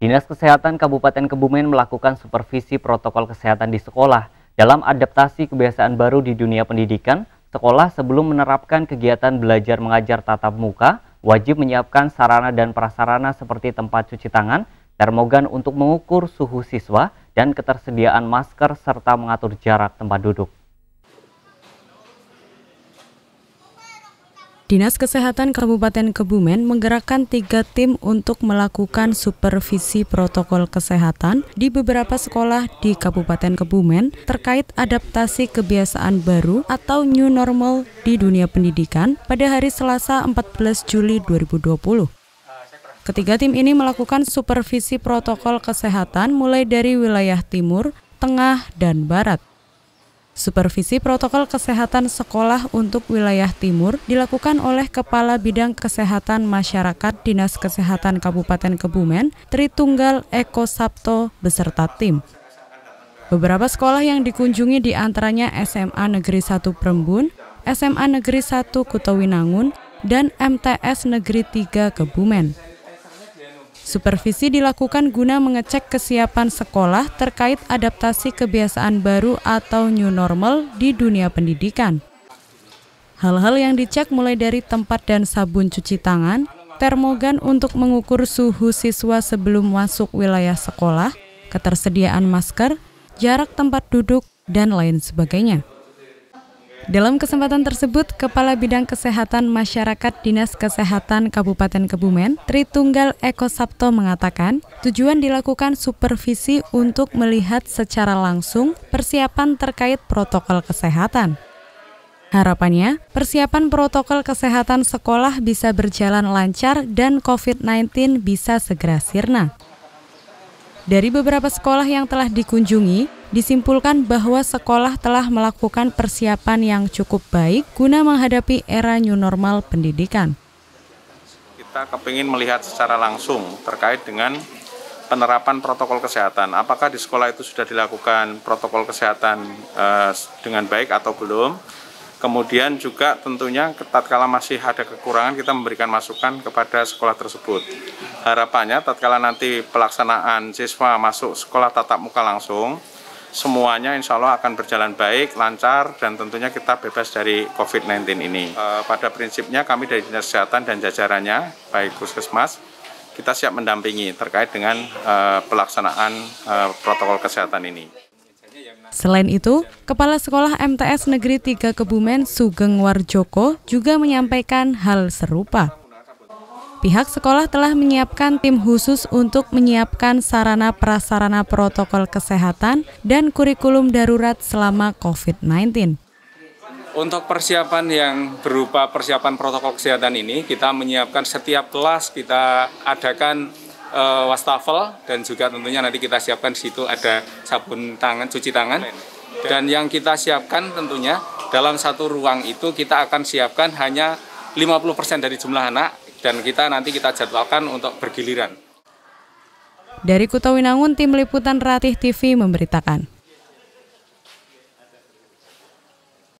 Dinas Kesehatan Kabupaten Kebumen melakukan supervisi protokol kesehatan di sekolah dalam adaptasi kebiasaan baru di dunia pendidikan. Sekolah sebelum menerapkan kegiatan belajar mengajar tatap muka wajib menyiapkan sarana dan prasarana seperti tempat cuci tangan, termogan untuk mengukur suhu siswa, dan ketersediaan masker serta mengatur jarak tempat duduk. Dinas Kesehatan Kabupaten Kebumen menggerakkan tiga tim untuk melakukan supervisi protokol kesehatan di beberapa sekolah di Kabupaten Kebumen terkait adaptasi kebiasaan baru atau new normal di dunia pendidikan pada hari Selasa 14 Juli 2020. Ketiga tim ini melakukan supervisi protokol kesehatan mulai dari wilayah timur, tengah, dan barat. Supervisi protokol kesehatan sekolah untuk wilayah timur dilakukan oleh Kepala Bidang Kesehatan Masyarakat Dinas Kesehatan Kabupaten Kebumen, Tritunggal Eko Sabto, beserta tim. Beberapa sekolah yang dikunjungi diantaranya SMA Negeri 1 Prembun, SMA Negeri 1 Kutawinangun dan MTS Negeri 3 Kebumen. Supervisi dilakukan guna mengecek kesiapan sekolah terkait adaptasi kebiasaan baru atau new normal di dunia pendidikan. Hal-hal yang dicek mulai dari tempat dan sabun cuci tangan, termogan untuk mengukur suhu siswa sebelum masuk wilayah sekolah, ketersediaan masker, jarak tempat duduk, dan lain sebagainya. Dalam kesempatan tersebut, Kepala Bidang Kesehatan Masyarakat Dinas Kesehatan Kabupaten Kebumen, Tritunggal Eko Sabto mengatakan, tujuan dilakukan supervisi untuk melihat secara langsung persiapan terkait protokol kesehatan. Harapannya, persiapan protokol kesehatan sekolah bisa berjalan lancar dan COVID-19 bisa segera sirna. Dari beberapa sekolah yang telah dikunjungi, disimpulkan bahwa sekolah telah melakukan persiapan yang cukup baik guna menghadapi era new normal pendidikan. Kita kepingin melihat secara langsung terkait dengan penerapan protokol kesehatan. Apakah di sekolah itu sudah dilakukan protokol kesehatan eh, dengan baik atau belum? Kemudian juga tentunya tatkala masih ada kekurangan kita memberikan masukan kepada sekolah tersebut. Harapannya tatkala nanti pelaksanaan siswa masuk sekolah tatap muka langsung, semuanya insya Allah akan berjalan baik, lancar, dan tentunya kita bebas dari COVID-19 ini. E, pada prinsipnya kami dari Dinas Kesehatan dan jajarannya, baik Puskesmas, kita siap mendampingi terkait dengan e, pelaksanaan e, protokol kesehatan ini. Selain itu, Kepala Sekolah MTS Negeri 3 Kebumen Sugeng Warjoko juga menyampaikan hal serupa. Pihak sekolah telah menyiapkan tim khusus untuk menyiapkan sarana prasarana protokol kesehatan dan kurikulum darurat selama COVID-19. Untuk persiapan yang berupa persiapan protokol kesehatan ini, kita menyiapkan setiap kelas kita adakan e, wastafel dan juga tentunya nanti kita siapkan di situ ada sabun tangan, cuci tangan. Dan yang kita siapkan tentunya dalam satu ruang itu kita akan siapkan hanya 50% dari jumlah anak dan kita nanti kita jadwalkan untuk bergiliran. Dari Kutawinangun, tim liputan Ratih TV memberitakan.